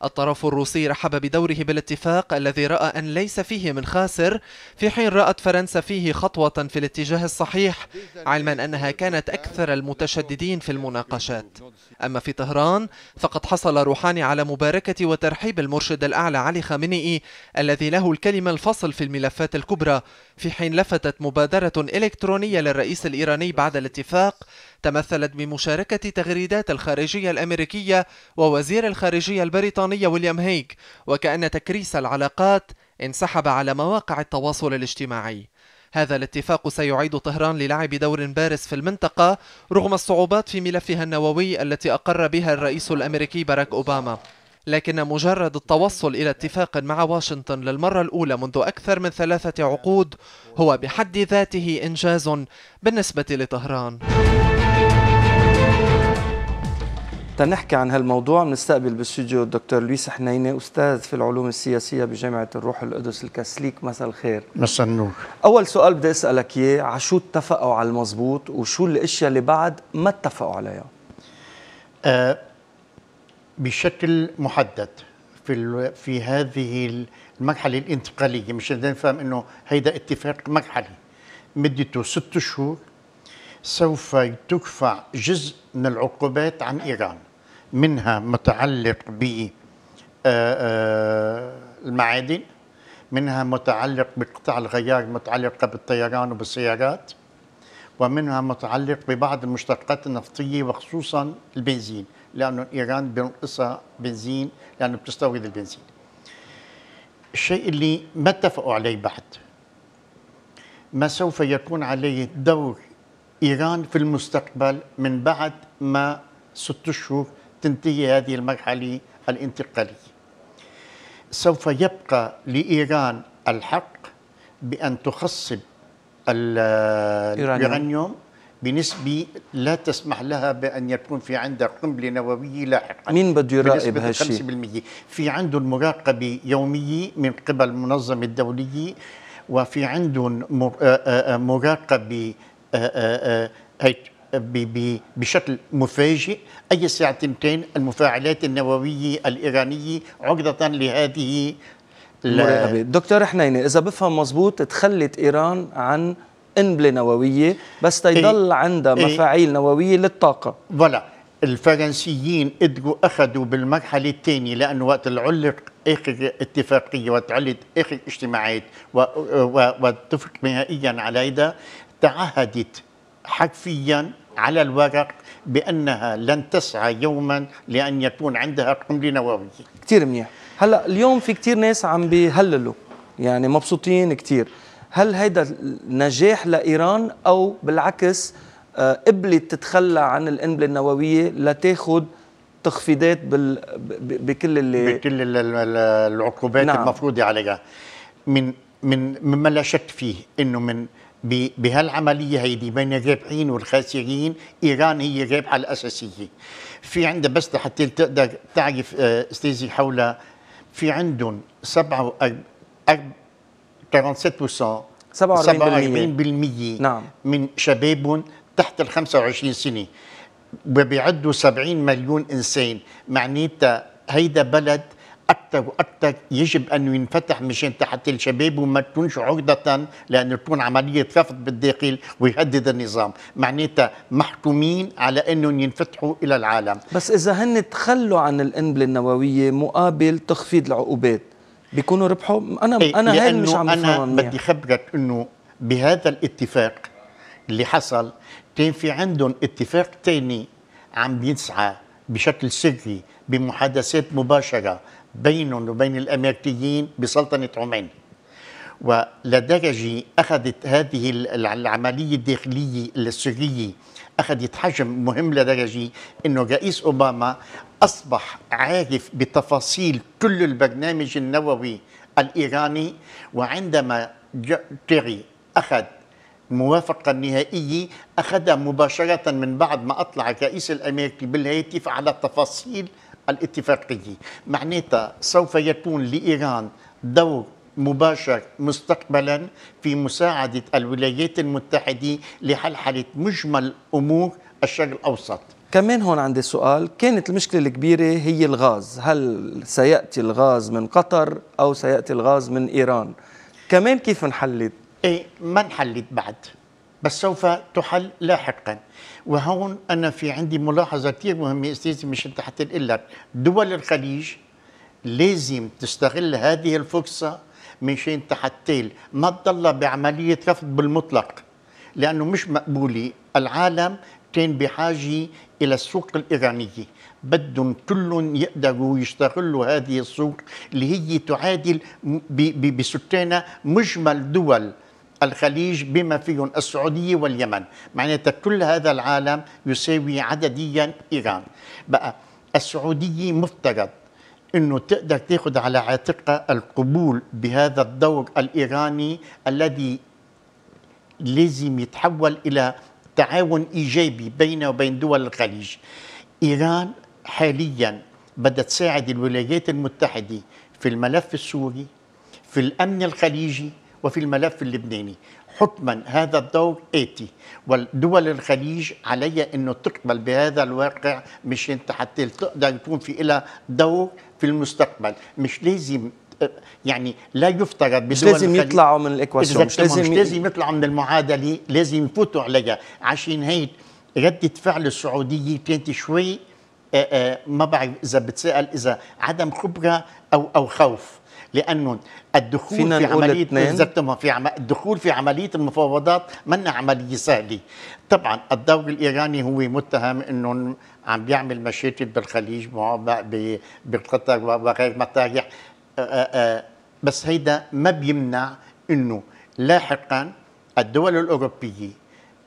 الطرف الروسي رحب بدوره بالاتفاق الذي رأى أن ليس فيه من خاسر في حين رأت فرنسا فيه خطوة في الاتجاه الصحيح علما أنها كانت أكثر المتشددين في المناقشات أما في طهران فقد حصل روحاني على مباركة وترحيب المرشد الأعلى علي خامنئي الذي له الكلمة الفصل في الملفات الكبرى في حين لفتت مبادرة إلكترونية للرئيس الإيراني بعد الاتفاق تمثلت بمشاركة تغريدات الخارجية الأمريكية ووزير الخارجية البريطانية ويليام هيك وكأن تكريس العلاقات انسحب على مواقع التواصل الاجتماعي هذا الاتفاق سيعيد طهران للعب دور بارز في المنطقة رغم الصعوبات في ملفها النووي التي أقر بها الرئيس الأمريكي باراك أوباما لكن مجرد التوصل إلى اتفاق مع واشنطن للمرة الأولى منذ أكثر من ثلاثة عقود هو بحد ذاته إنجاز بالنسبة لطهران تنحكي عن هالموضوع بنستقبل بالاستوديو الدكتور لويس حنينه استاذ في العلوم السياسيه بجامعه الروح القدس الكسليك مساء الخير مساء النور اول سؤال بدي اسالك اياه على شو اتفقوا على المزبوط وشو الاشياء اللي بعد ما اتفقوا عليها أه بشكل محدد في في هذه المرحله الانتقاليه مش نفهم انه هيدا اتفاق مرحلي مدته ست شهور سوف ترفع جزء من العقوبات عن ايران منها متعلق ب آه، آه، المعادن منها متعلق بقطع الغيار متعلقة بالطيران وبالسيارات ومنها متعلق ببعض المشتقات النفطية وخصوصا البنزين لأنه إيران بينقصها بنزين لأنه بتستورد البنزين الشيء اللي ما اتفقوا عليه بعد ما سوف يكون عليه دور إيران في المستقبل من بعد ما ست أشهر تنتهي هذه المرحلة الانتقالية سوف يبقى لإيران الحق بأن تخصب اليورانيوم بنسبة لا تسمح لها بأن يكون في عندها قنبلة نووية لاحقا مين بده يراقب هالشيء؟ 5% في عنده مراقبة يومية من قبل المنظمة الدولية وفي عندهم مراقبة بشكل مفاجئ أي ساعتين المفاعلات النووية الإيرانية عرضة لهذه المراقبة دكتور حنيني إذا بفهم مضبوط تخلت إيران عن إنبلة نووية بس إيه. تيضل عندها إيه. مفاعيل نووية للطاقة ولا الفرنسيين قدروا أخذوا بالمرحلة الثانية لأنه وقت العلق آخر اتفاقية وتعلت آخر اجتماعات واتفق نهائيا على هذا تعهدت حرفيا على الورق بانها لن تسعى يوما لان يكون عندها قنبله نوويه. كثير منيح، هلا اليوم في كثير ناس عم بيهللوا يعني مبسوطين كثير، هل هيدا نجاح لايران او بالعكس آه، قبلت تتخلى عن القنبله النوويه لتاخذ تخفيضات بال... بكل اللي بكل العقوبات نعم. المفروضه عليها من من مما لا شك فيه انه من بهالعملية هيدي بين الرابحين والخاسرين إيران هي الرابحة الأساسية في عندها بس لحتى تقدر تعرف آه، أستاذي حولها في عندهم 47 47% نعم من شبابهم تحت ال 25 سنة وبيعدوا 70 مليون إنسان معناتها هيدا بلد اكثر واكثر يجب ان ينفتح مشان تحت الشباب وما تكونش عقده لانه تكون عمليه رفض بالداخل ويهدد النظام، معناتها محكومين على انهم ينفتحوا الى العالم. بس اذا هن تخلوا عن القنبله النوويه مقابل تخفيض العقوبات بيكونوا ربحوا انا إيه انا هاي مش عم انا بدي خبرك انه بهذا الاتفاق اللي حصل كان في عندهم اتفاق ثاني عم بيسعى بشكل سري بمحادثات مباشره بينهم وبين الأمريكيين بسلطنة عمان ولدرجة أخذت هذه العملية الداخلية السرية أخذت حجم مهم لدرجة أنه رئيس أوباما أصبح عارف بتفاصيل كل البرنامج النووي الإيراني وعندما تيري أخذ موافقة نهائية أخذها مباشرة من بعد ما أطلع الرئيس الأمريكي بالهاتف على تفاصيل الاتفاقية معناتها سوف يكون لإيران دور مباشر مستقبلا في مساعدة الولايات المتحدة لحلحلة مجمل أمور الشرق الأوسط كمان هون عندي سؤال كانت المشكلة الكبيرة هي الغاز هل سيأتي الغاز من قطر أو سيأتي الغاز من إيران كمان كيف انحلت؟ إيه ما انحلت بعد بس سوف تحل لاحقا وهون انا في عندي ملاحظه كثير مهمه استاذي مش حتى اقول لك دول الخليج لازم تستغل هذه الفرصه مشان تحتال ما تضل بعمليه رفض بالمطلق لانه مش مقبوله العالم كان بحاجه الى السوق الايرانيه بدهم كلهم يقدروا يشتغلوا هذه السوق اللي هي تعادل بسكانها مجمل دول الخليج بما فيهم السعودية واليمن معناتها كل هذا العالم يساوي عدديا إيران بقى السعودية مفترض انه تقدر تاخذ على عاتقها القبول بهذا الدور الايراني الذي لازم يتحول الى تعاون ايجابي بينه وبين دول الخليج. ايران حاليا بدها تساعد الولايات المتحده في الملف السوري في الامن الخليجي وفي الملف اللبناني حتما هذا الدور آتي والدول الخليج علي أنه تقبل بهذا الواقع مش أنت حتى تقدر يكون في لها دور في المستقبل مش لازم يعني لا يفترض مش لازم يطلعوا من الاكواسيون مش لازم مش لازم يطلعوا من المعادله لازم يفوتوا عليها عشان هيك رده فعل السعوديه كانت شوي ما بعرف اذا بتسال اذا عدم خبره او او خوف لانه الدخول في عملية الاثنين في عم... الدخول في عملية المفاوضات من عملية سهلة طبعا الدور الإيراني هو متهم أنه عم بيعمل مشاكل بالخليج بقطر وغير مطارح بس هيدا ما بيمنع أنه لاحقا الدول الأوروبية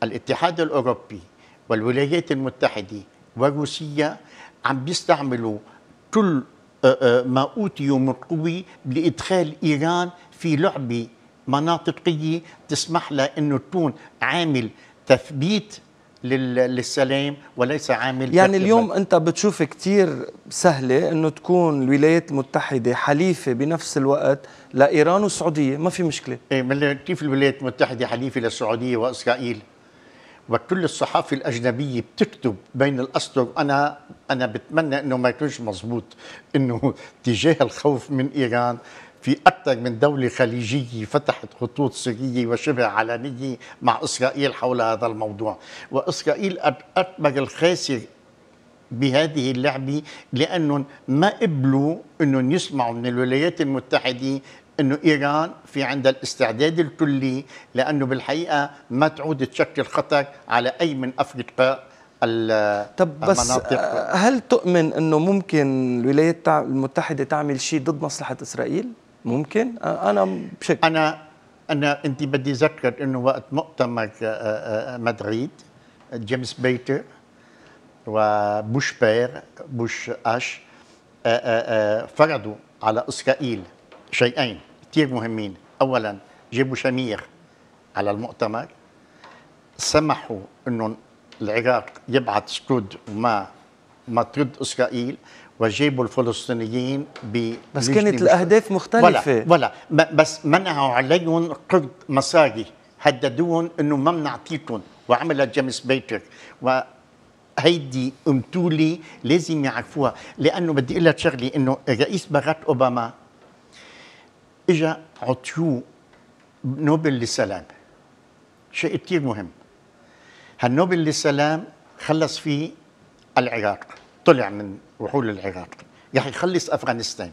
الاتحاد الأوروبي والولايات المتحدة وروسيا عم بيستعملوا كل أه، أه، ما أوتيوا من قوة لإدخال إيران في لعبة مناطقية تسمح لها أنه تكون عامل تثبيت للسلام وليس عامل يعني اليوم انت بتشوف كثير سهله انه تكون الولايات المتحده حليفه بنفس الوقت لايران والسعوديه ما في مشكله ايه كيف الولايات المتحده حليفه للسعوديه واسرائيل وكل الصحافه الاجنبيه بتكتب بين الاسطر انا انا بتمنى انه ما يكونش مزبوط انه تجاه الخوف من ايران في أكثر من دولة خليجية فتحت خطوط سرية وشبه علنية مع إسرائيل حول هذا الموضوع وإسرائيل أكبر الخاسر بهذه اللعبة لأنهم ما قبلوا أنهم يسمعوا من الولايات المتحدة انه ايران في عندها الاستعداد الكلي لانه بالحقيقه ما تعود تشكل خطر على اي من افريقيا طب بس هل تؤمن انه ممكن الولايات المتحده تعمل شيء ضد مصلحه اسرائيل؟ ممكن؟ انا بشكل انا انا انت بدي اذكر انه وقت مؤتمر آه، آه، آه، مدريد جيمس بيتر وبوش بير بوش اش فرضوا على اسرائيل شيئين كثير مهمين اولا جيبوا شمير على المؤتمر سمحوا انه العراق يبعث سكود وما ما ترد اسرائيل وجيبوا الفلسطينيين ب بس كانت الاهداف مختلفه ولا, ولا بس منعوا عليهم قرض مصاري هددوهم انه ما بنعطيكم وعملت جيمس بيتر وهيدي امتولي لازم يعرفوها لانه بدي اقول لك شغله انه الرئيس باراك اوباما اجا عطيو نوبل للسلام شيء كثير مهم هالنوبل للسلام خلص فيه العراق طلع من وحول العراق رح يخلص افغانستان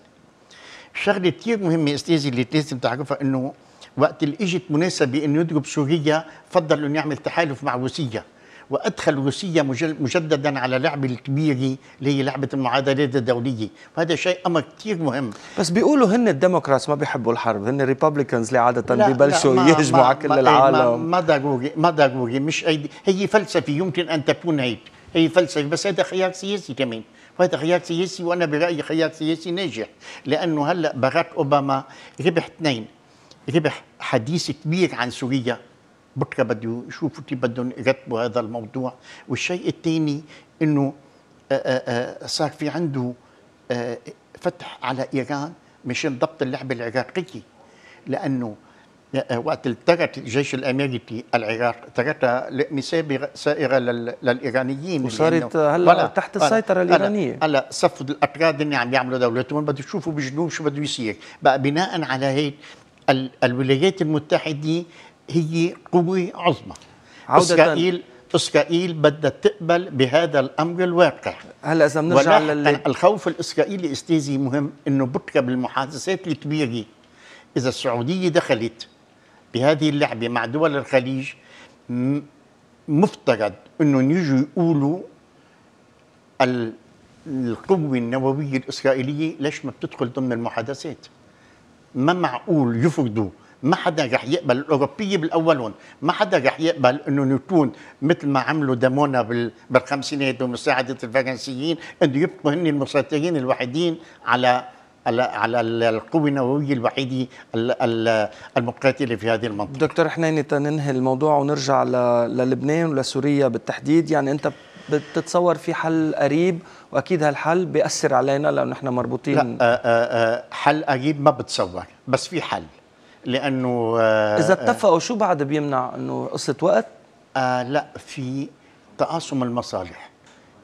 شغله كثير مهمه استاذي اللي لازم تعرفها انه وقت اللي اجت مناسبه انه يضرب سوريا فضل انه يعمل تحالف مع روسيا وادخل روسيا مجددا على لعبه الكبيره اللي هي لعبه المعادلات الدوليه وهذا شيء امر كثير مهم بس بيقولوا هن الديمقراطس ما بيحبوا الحرب هن الريببليكنز اللي عاده ببلشوا يهجموا على كل إيه، ما العالم ما ضروري ما ضروري مش هي فلسفه يمكن ان تكون هيك هي فلسفه بس هذا خيار سياسي كمان وهذا خيار سياسي وانا برايي خيار سياسي ناجح لانه هلا باراك اوباما ربح اثنين ربح حديث كبير عن سوريا بكره بده يشوفوا كيف بدهم يرتبوا هذا الموضوع والشيء الثاني انه آه، آه، آه، صار في عنده فتح على ايران مشان ضبط اللعبه العراقيه لانه وقت ترك الجيش الامريكي العراق تركها لقمه سابغه سائره للايرانيين وصارت هلا تحت السيطره الايرانيه هلا صفوا الاكراد اللي عم يعملوا دولتهم بدهم يشوفوا بالجنوب شو بده يصير بقى بناء على هيك الولايات المتحده هي قوة عظمى إسرائيل إسرائيل بدها تقبل بهذا الأمر الواقع هلا إذا بنرجع للي... الخوف الإسرائيلي أستاذي مهم إنه بكرة بالمحادثات الكبيرة إذا السعودية دخلت بهذه اللعبة مع دول الخليج مفترض انهم يجوا يقولوا القوة النووية الإسرائيلية ليش ما بتدخل ضمن المحادثات ما معقول يفرضوا ما حدا رح يقبل الاوروبيه بالأولون ما حدا رح يقبل انه يكون مثل ما عملوا دمونا بالخمسينات بمساعده الفرنسيين انه يبقوا هن المسيطرين الوحيدين على على على القوة النووية الوحيدة المقاتلة في هذه المنطقة دكتور حنيني تننهي الموضوع ونرجع للبنان ولسوريا بالتحديد يعني أنت بتتصور في حل قريب واكيد هالحل بياثر علينا لانه نحن مربوطين لا آآ آه، آآ آه، آه، حل قريب ما بتصور بس في حل لانه آه، اذا اتفقوا شو بعد بيمنع انه قصه وقت؟ آه لا في تقاسم المصالح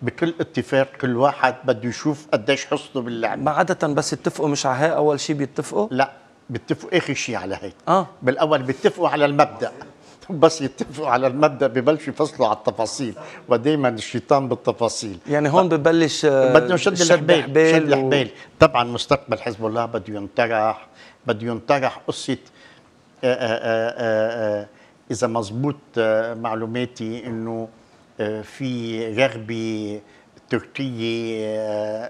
بكل اتفاق كل واحد بده يشوف قديش حصته باللعبه ما عاده بس يتفقوا مش على اول شيء بيتفقوا؟ لا بيتفقوا اخر شيء على هيك اه بالاول بيتفقوا على المبدا بس يتفقوا على المبدا ببلشوا يفصلوا على التفاصيل ودائما الشيطان بالتفاصيل يعني هون ببلش آه، بدهم شد الحبال شد الحبال و... طبعا مستقبل حزب الله بده ينطرح بده ينطرح قصه آه، آه، آه، اذا مزبوط معلوماتي انه في رغبه تركيه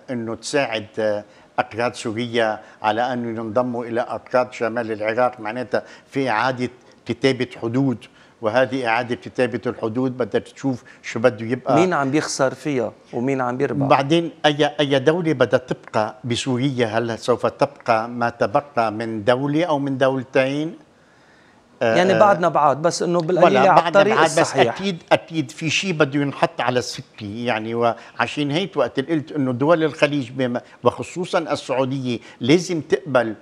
انه تساعد اكراد سوريا على انه ينضموا الى اكراد شمال العراق معناتها في اعاده كتابه حدود وهذه اعاده كتابه الحدود بدها تشوف شو بده يبقى مين عم بيخسر فيها ومين عم بيربح بعدين اي اي دوله بدها تبقى بسوريا هل سوف تبقى ما تبقى من دوله او من دولتين آه، يعني آه، بعدنا بعاد بس انه بالقليل على الطريق بعد الصحيح بس اكيد اكيد في شيء بده ينحط على السكه يعني وعشان هيك وقت قلت انه دول الخليج وخصوصا السعوديه لازم تقبل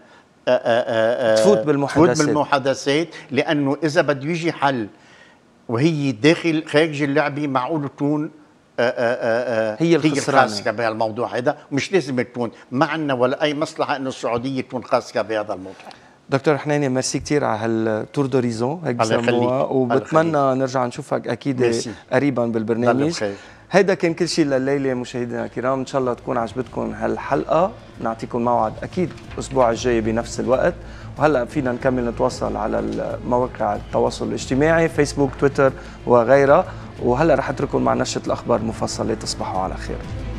آه، تفوت بالمحادثات تفوت بالمحادثات لانه اذا بده يجي حل وهي داخل خارج اللعبه معقول تكون هي آآ هي الخسرانه بهالموضوع هذا مش لازم تكون ما عندنا ولا اي مصلحه انه السعوديه تكون خاسره بهذا الموضوع دكتور حناني ميرسي كثير على هالتور دوريزون هيك بسموها وبتمنى نرجع نشوفك اكيد ميرسي. قريبا بالبرنامج هيدا كان كل شيء لليله مشاهدينا الكرام ان شاء الله تكون عجبتكم هالحلقه نعطيكم موعد اكيد الاسبوع الجاي بنفس الوقت وهلا فينا نكمل نتواصل على مواقع التواصل الاجتماعي فيسبوك تويتر وغيرها وهلا رح اترككم مع نشره الاخبار المفصله تصبحوا على خير